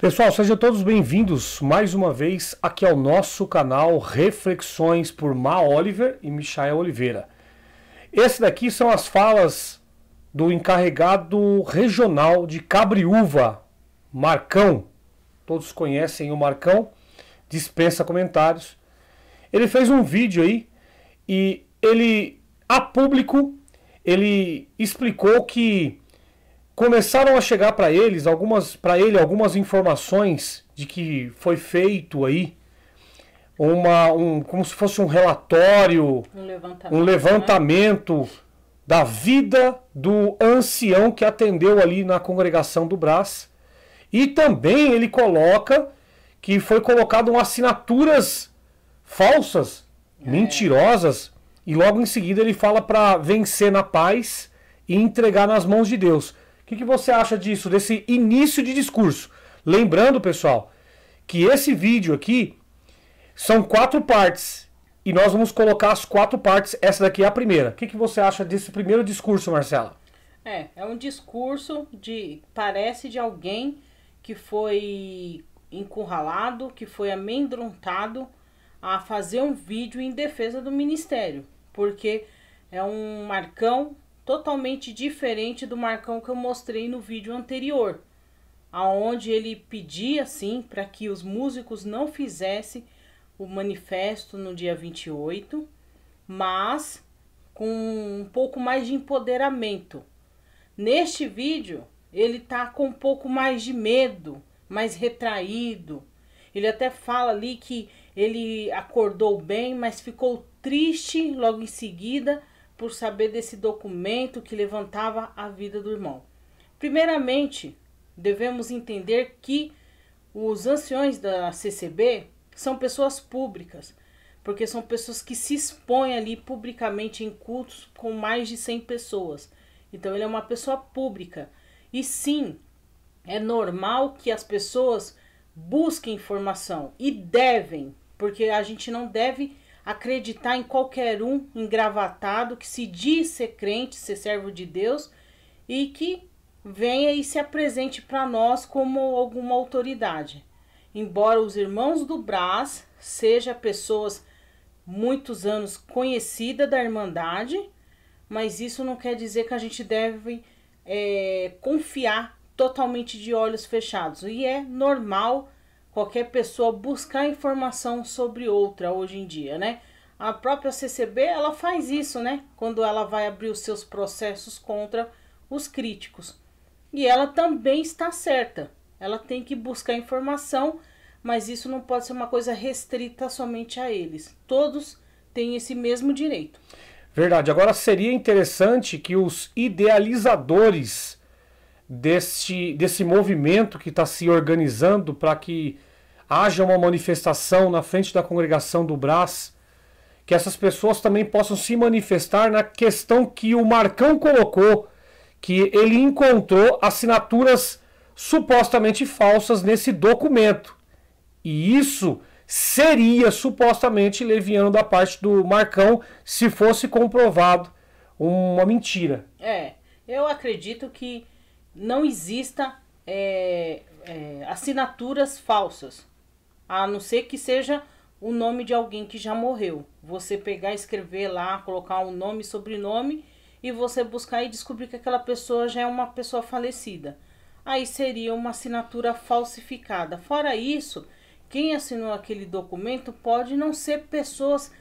Pessoal, sejam todos bem-vindos mais uma vez aqui ao nosso canal Reflexões por Ma Oliver e Michael Oliveira. Esse daqui são as falas do encarregado regional de Cabriúva, Marcão. Todos conhecem o Marcão, dispensa comentários. Ele fez um vídeo aí e ele, a público, ele explicou que começaram a chegar para eles algumas para ele algumas informações de que foi feito aí uma um como se fosse um relatório um levantamento, um levantamento né? da vida do ancião que atendeu ali na congregação do Brás e também ele coloca que foi colocado assinaturas falsas é. mentirosas e logo em seguida ele fala para vencer na paz e entregar nas mãos de Deus que, que você acha disso, desse início de discurso? Lembrando, pessoal, que esse vídeo aqui são quatro partes. E nós vamos colocar as quatro partes. Essa daqui é a primeira. O que, que você acha desse primeiro discurso, Marcela? É, é um discurso de. Parece de alguém que foi encurralado, que foi amedrontado a fazer um vídeo em defesa do ministério. Porque é um Marcão totalmente diferente do Marcão que eu mostrei no vídeo anterior, aonde ele pedia sim para que os músicos não fizessem o manifesto no dia 28, mas com um pouco mais de empoderamento. Neste vídeo, ele tá com um pouco mais de medo, mais retraído. Ele até fala ali que ele acordou bem, mas ficou triste logo em seguida por saber desse documento que levantava a vida do irmão. Primeiramente, devemos entender que os anciões da CCB são pessoas públicas, porque são pessoas que se expõem ali publicamente em cultos com mais de 100 pessoas. Então ele é uma pessoa pública. E sim, é normal que as pessoas busquem informação e devem, porque a gente não deve acreditar em qualquer um engravatado que se diz ser crente, ser servo de Deus e que venha e se apresente para nós como alguma autoridade. Embora os irmãos do Brás sejam pessoas muitos anos conhecidas da Irmandade, mas isso não quer dizer que a gente deve é, confiar totalmente de olhos fechados. E é normal qualquer pessoa buscar informação sobre outra hoje em dia, né? A própria CCB, ela faz isso, né? Quando ela vai abrir os seus processos contra os críticos. E ela também está certa. Ela tem que buscar informação, mas isso não pode ser uma coisa restrita somente a eles. Todos têm esse mesmo direito. Verdade. Agora seria interessante que os idealizadores desse, desse movimento que está se organizando para que haja uma manifestação na frente da congregação do Brás, que essas pessoas também possam se manifestar na questão que o Marcão colocou, que ele encontrou assinaturas supostamente falsas nesse documento. E isso seria supostamente leviano da parte do Marcão se fosse comprovado uma mentira. É, eu acredito que não exista é, é, assinaturas falsas, a não ser que seja o nome de alguém que já morreu. Você pegar, escrever lá, colocar um nome, sobrenome e você buscar e descobrir que aquela pessoa já é uma pessoa falecida. Aí seria uma assinatura falsificada. Fora isso, quem assinou aquele documento pode não ser pessoas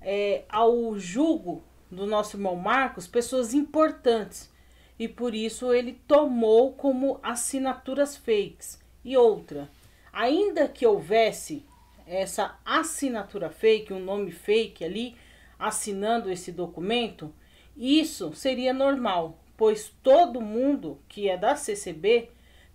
é, ao julgo do nosso irmão Marcos, pessoas importantes e por isso ele tomou como assinaturas fakes. E outra, ainda que houvesse essa assinatura fake, um nome fake ali, assinando esse documento, isso seria normal, pois todo mundo que é da CCB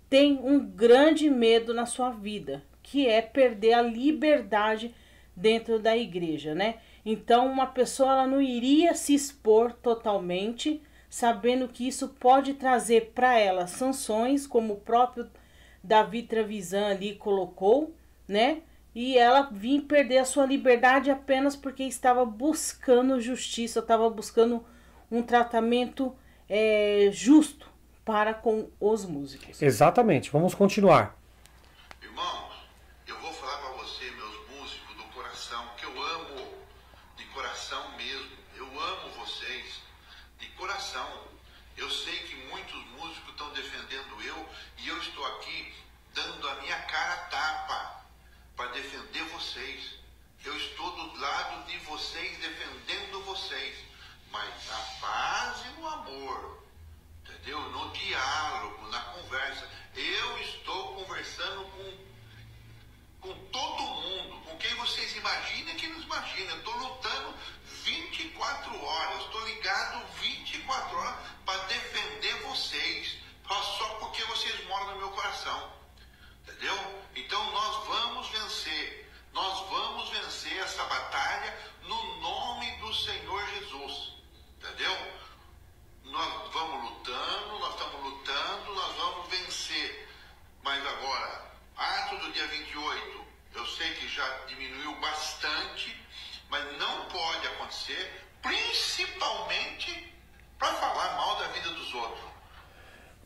tem um grande medo na sua vida, que é perder a liberdade dentro da igreja, né? Então, uma pessoa ela não iria se expor totalmente sabendo que isso pode trazer para ela sanções, como o próprio Davi Trevisan ali colocou, né? E ela vir perder a sua liberdade apenas porque estava buscando justiça, estava buscando um tratamento é, justo para com os músicos. Exatamente, vamos continuar. Irmão,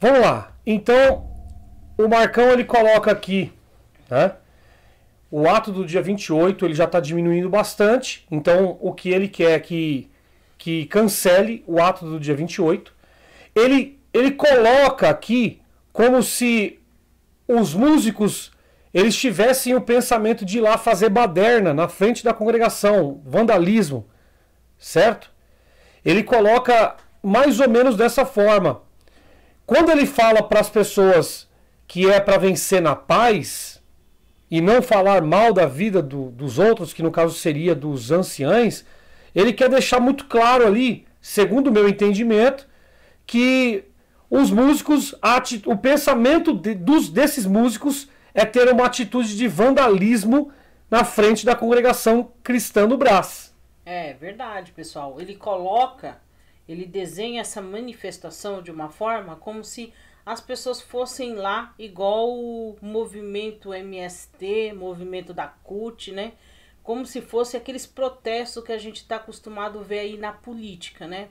Vamos lá. Então, o Marcão ele coloca aqui, né? O ato do dia 28 ele já está diminuindo bastante. Então, o que ele quer é que, que cancele o ato do dia 28. Ele, ele coloca aqui como se os músicos eles tivessem o pensamento de ir lá fazer baderna na frente da congregação, vandalismo, certo? Ele coloca mais ou menos dessa forma. Quando ele fala para as pessoas que é para vencer na paz e não falar mal da vida do, dos outros, que no caso seria dos anciães, ele quer deixar muito claro ali, segundo o meu entendimento, que os músicos, o pensamento de, dos, desses músicos é ter uma atitude de vandalismo na frente da congregação cristã do Brás. É verdade, pessoal. Ele coloca ele desenha essa manifestação de uma forma como se as pessoas fossem lá, igual o movimento MST, movimento da CUT, né? Como se fosse aqueles protestos que a gente está acostumado a ver aí na política, né?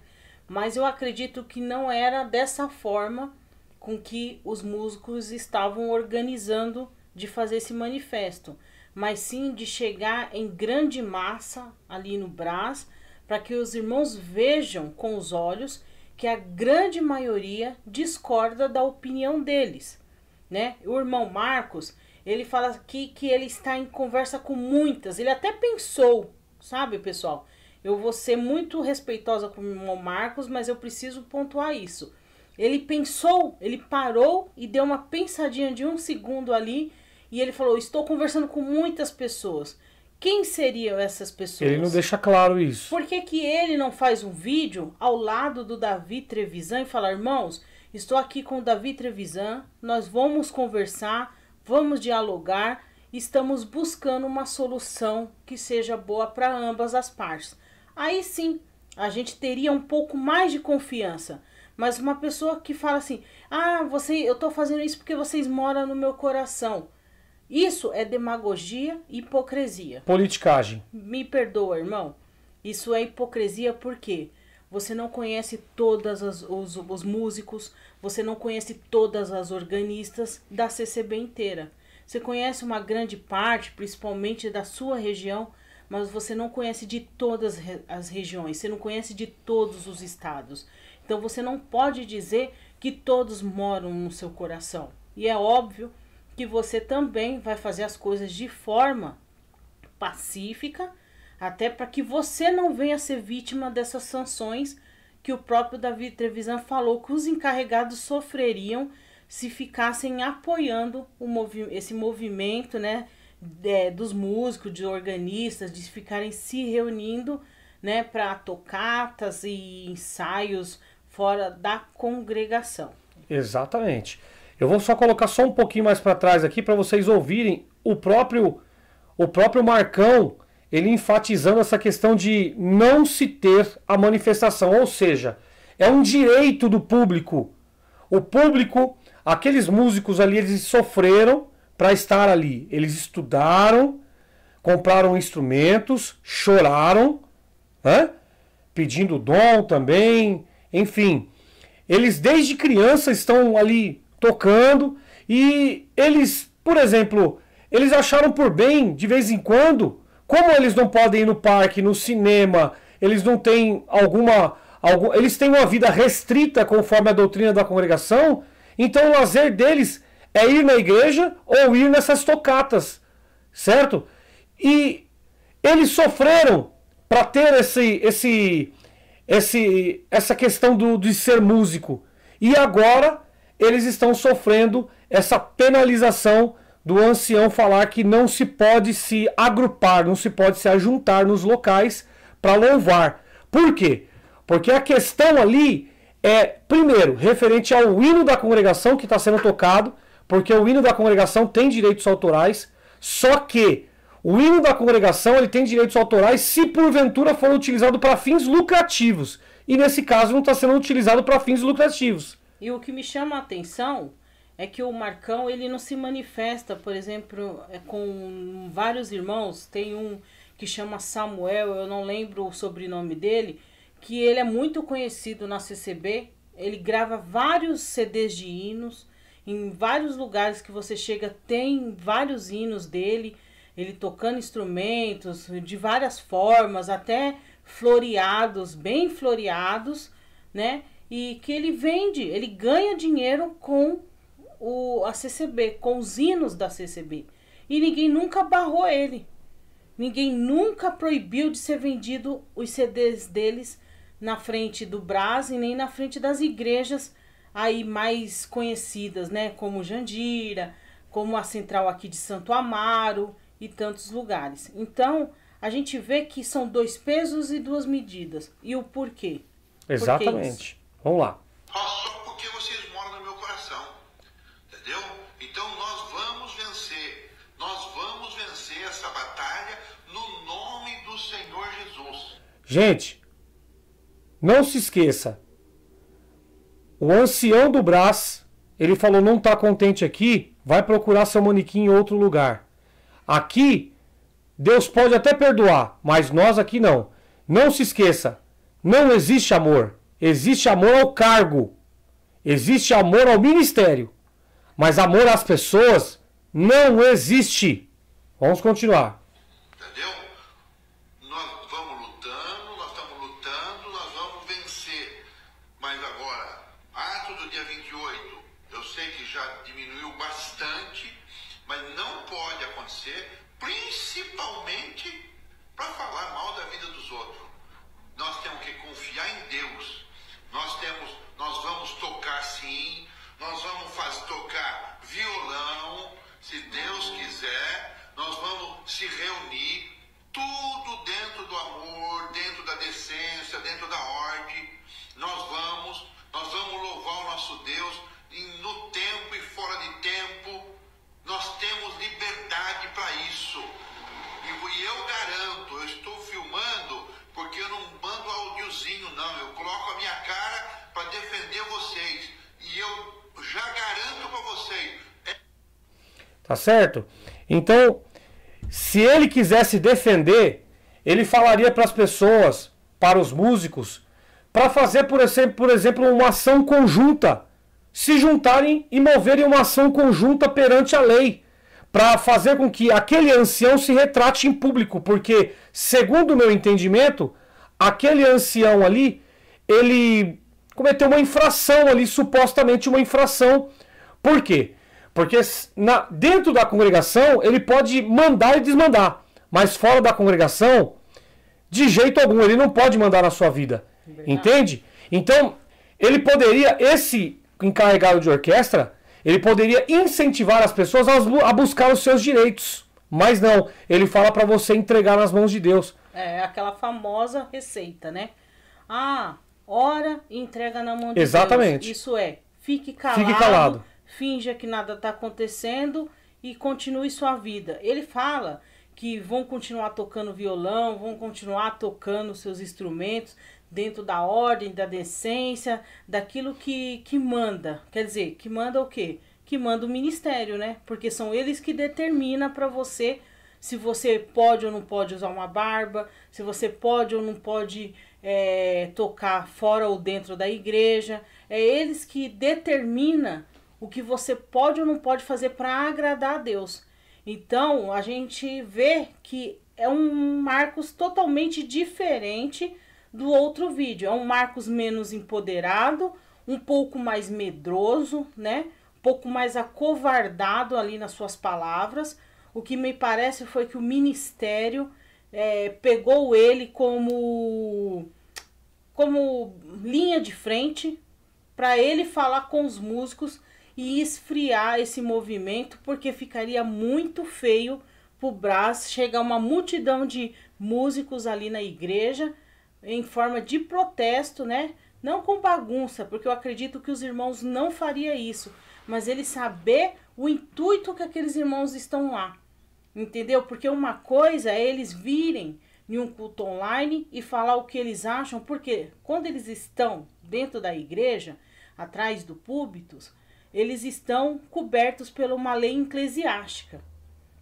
Mas eu acredito que não era dessa forma com que os músicos estavam organizando de fazer esse manifesto, mas sim de chegar em grande massa ali no Brasil para que os irmãos vejam com os olhos que a grande maioria discorda da opinião deles, né? O irmão Marcos, ele fala aqui que ele está em conversa com muitas, ele até pensou, sabe, pessoal? Eu vou ser muito respeitosa com o irmão Marcos, mas eu preciso pontuar isso. Ele pensou, ele parou e deu uma pensadinha de um segundo ali e ele falou: Estou conversando com muitas pessoas. Quem seriam essas pessoas? Ele não deixa claro isso. Por que, que ele não faz um vídeo ao lado do Davi Trevisan e fala, irmãos, estou aqui com o Davi Trevisan, nós vamos conversar, vamos dialogar, estamos buscando uma solução que seja boa para ambas as partes. Aí sim, a gente teria um pouco mais de confiança. Mas uma pessoa que fala assim: "Ah, você, eu estou fazendo isso porque vocês moram no meu coração". Isso é demagogia e hipocrisia. Politicagem. Me perdoa, irmão. Isso é hipocrisia porque você não conhece todos os, os músicos, você não conhece todas as organistas da CCB inteira. Você conhece uma grande parte, principalmente da sua região, mas você não conhece de todas as regiões, você não conhece de todos os estados. Então você não pode dizer que todos moram no seu coração. E é óbvio que você também vai fazer as coisas de forma pacífica, até para que você não venha ser vítima dessas sanções que o próprio David Trevisan falou que os encarregados sofreriam se ficassem apoiando movi esse movimento né, de, é, dos músicos, de organistas, de ficarem se reunindo né, para tocatas e ensaios fora da congregação. Exatamente. Eu vou só colocar só um pouquinho mais para trás aqui para vocês ouvirem o próprio o próprio Marcão, ele enfatizando essa questão de não se ter a manifestação, ou seja, é um direito do público. O público, aqueles músicos ali, eles sofreram para estar ali. Eles estudaram, compraram instrumentos, choraram, né? pedindo dom também, enfim. Eles desde criança estão ali tocando. E eles, por exemplo, eles acharam por bem, de vez em quando, como eles não podem ir no parque, no cinema, eles não têm alguma. Algum, eles têm uma vida restrita conforme a doutrina da congregação, então o lazer deles é ir na igreja ou ir nessas tocatas, certo? E eles sofreram para ter esse, esse, esse, essa questão do, de ser músico. E agora eles estão sofrendo essa penalização do ancião falar que não se pode se agrupar, não se pode se ajuntar nos locais para louvar. Por quê? Porque a questão ali é, primeiro, referente ao hino da congregação que está sendo tocado, porque o hino da congregação tem direitos autorais, só que o hino da congregação ele tem direitos autorais se porventura for utilizado para fins lucrativos. E nesse caso não está sendo utilizado para fins lucrativos. E o que me chama a atenção é que o Marcão ele não se manifesta, por exemplo, é, com vários irmãos. Tem um que chama Samuel, eu não lembro o sobrenome dele, que ele é muito conhecido na CCB. Ele grava vários CDs de hinos em vários lugares que você chega tem vários hinos dele, ele tocando instrumentos de várias formas, até floreados, bem floreados, né? e que ele vende, ele ganha dinheiro com o, a CCB, com os hinos da CCB. E ninguém nunca barrou ele. Ninguém nunca proibiu de ser vendido os CDs deles na frente do Brás e nem na frente das igrejas aí mais conhecidas, né? Como Jandira, como a central aqui de Santo Amaro e tantos lugares. Então, a gente vê que são dois pesos e duas medidas. E o porquê? Exatamente. Vamos lá. só porque vocês moram no meu coração. Entendeu? Então nós vamos vencer. Nós vamos vencer essa batalha no nome do Senhor Jesus. Gente, não se esqueça. O ancião do Brás, ele falou não está contente aqui, vai procurar seu manequim em outro lugar. Aqui, Deus pode até perdoar, mas nós aqui não. Não se esqueça, não existe amor. Existe amor ao cargo. Existe amor ao ministério. Mas amor às pessoas não existe. Vamos continuar. Entendeu? Tá certo? Então, se ele quisesse defender, ele falaria para as pessoas, para os músicos, para fazer, por exemplo, por exemplo, uma ação conjunta, se juntarem e moverem uma ação conjunta perante a lei, para fazer com que aquele ancião se retrate em público, porque, segundo o meu entendimento, aquele ancião ali, ele cometeu uma infração ali, supostamente uma infração. Por quê? Porque na, dentro da congregação ele pode mandar e desmandar, mas fora da congregação, de jeito algum, ele não pode mandar na sua vida. Verdade. Entende? Então, ele poderia, esse encarregado de orquestra, ele poderia incentivar as pessoas a buscar os seus direitos. Mas não, ele fala para você entregar nas mãos de Deus. É, é aquela famosa receita, né? Ah, ora e entrega na mão de Exatamente. Deus. Isso é, fique calado. Fique calado finja que nada está acontecendo e continue sua vida. Ele fala que vão continuar tocando violão, vão continuar tocando seus instrumentos dentro da ordem, da decência, daquilo que, que manda. Quer dizer, que manda o quê? Que manda o ministério, né? Porque são eles que determinam para você se você pode ou não pode usar uma barba, se você pode ou não pode é, tocar fora ou dentro da igreja. É eles que determinam o que você pode ou não pode fazer para agradar a Deus. Então, a gente vê que é um Marcos totalmente diferente do outro vídeo. É um Marcos menos empoderado, um pouco mais medroso, né? Um pouco mais acovardado ali nas suas palavras. O que me parece foi que o ministério é, pegou ele como como linha de frente para ele falar com os músicos e esfriar esse movimento, porque ficaria muito feio para o Brás chegar uma multidão de músicos ali na igreja em forma de protesto, né? Não com bagunça, porque eu acredito que os irmãos não faria isso, mas ele saber o intuito que aqueles irmãos estão lá. Entendeu? Porque uma coisa é eles virem em um culto online e falar o que eles acham, porque quando eles estão dentro da igreja, atrás do púlpito, eles estão cobertos por uma lei eclesiástica.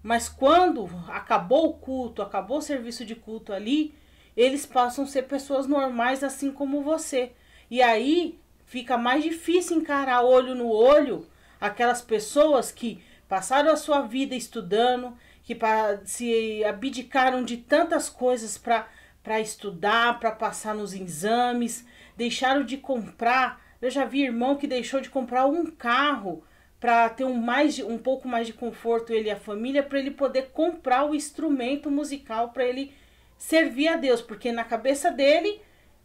Mas quando acabou o culto, acabou o serviço de culto ali, eles passam a ser pessoas normais assim como você. E aí fica mais difícil encarar olho no olho aquelas pessoas que passaram a sua vida estudando, que se abdicaram de tantas coisas para estudar, para passar nos exames, deixaram de comprar eu já vi irmão que deixou de comprar um carro para ter um, mais um pouco mais de conforto ele e a família para ele poder comprar o instrumento musical para ele servir a Deus, porque na cabeça dele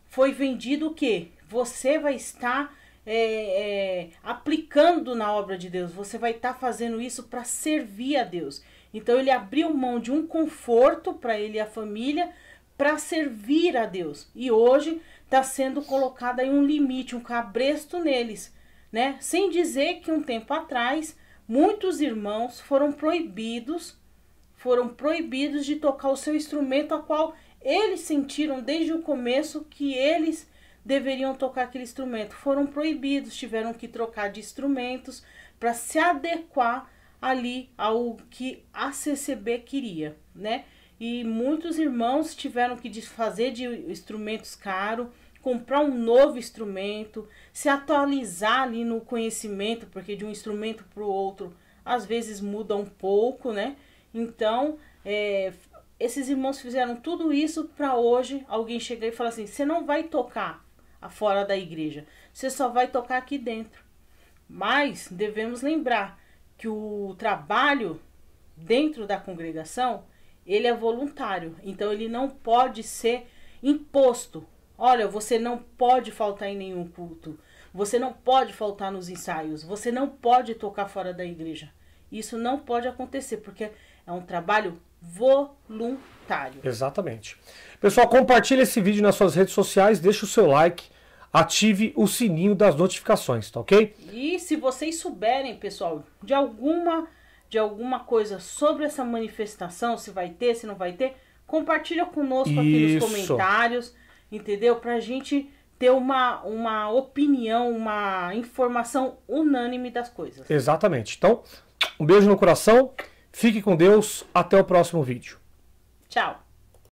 foi vendido o que você vai estar é, é, aplicando na obra de Deus, você vai estar fazendo isso para servir a Deus. Então ele abriu mão de um conforto para ele e a família para servir a Deus. E hoje está sendo colocado aí um limite, um cabresto neles, né? Sem dizer que um tempo atrás muitos irmãos foram proibidos, foram proibidos de tocar o seu instrumento a qual eles sentiram desde o começo que eles deveriam tocar aquele instrumento. Foram proibidos, tiveram que trocar de instrumentos para se adequar ali ao que a CCB queria, né? e muitos irmãos tiveram que desfazer de instrumentos caros, comprar um novo instrumento, se atualizar ali no conhecimento, porque de um instrumento para o outro às vezes muda um pouco, né? Então, é, esses irmãos fizeram tudo isso para hoje alguém chegar e falar assim: você não vai tocar fora da igreja, você só vai tocar aqui dentro. Mas devemos lembrar que o trabalho dentro da congregação ele é voluntário, então ele não pode ser imposto. Olha, você não pode faltar em nenhum culto, você não pode faltar nos ensaios, você não pode tocar fora da igreja. Isso não pode acontecer, porque é um trabalho voluntário. Exatamente. Pessoal, compartilhe esse vídeo nas suas redes sociais, deixe o seu like, ative o sininho das notificações, tá ok? E se vocês souberem, pessoal, de alguma de alguma coisa sobre essa manifestação, se vai ter, se não vai ter, compartilha conosco Isso. aqui nos comentários, entendeu? Pra gente ter uma, uma opinião, uma informação unânime das coisas. Exatamente. Então, um beijo no coração, fique com Deus, até o próximo vídeo. Tchau.